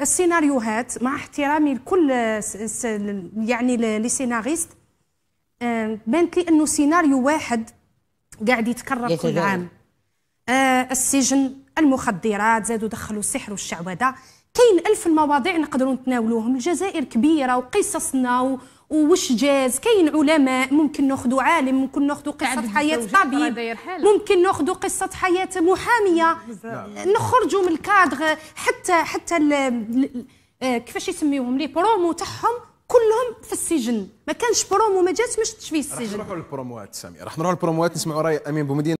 السيناريوهات مع احترامي لكل يعني لي سيناريست آه، بانت لي انه سيناريو واحد قاعد يتكرر كل عام آه السجن المخدرات زادوا دخلوا السحر والشعوذه كاين ألف المواضيع نقدروا نتناولوهم الجزائر كبيره وقصصنا وش جاز كاين علماء ممكن ناخذوا عالم ممكن ناخذوا قصه حياه طبيب ممكن ناخذوا قصه حياه محاميه نعم. نخرجوا من الكادر حتى حتى آه، كيفاش يسميوهم لي برومو تاعهم كلهم في السجن ما كانش برومو ما جاتش مش في السجن راح نروحوا للبروموات سامي راح نروحوا للبروموات نسمعوا راي امين بومدين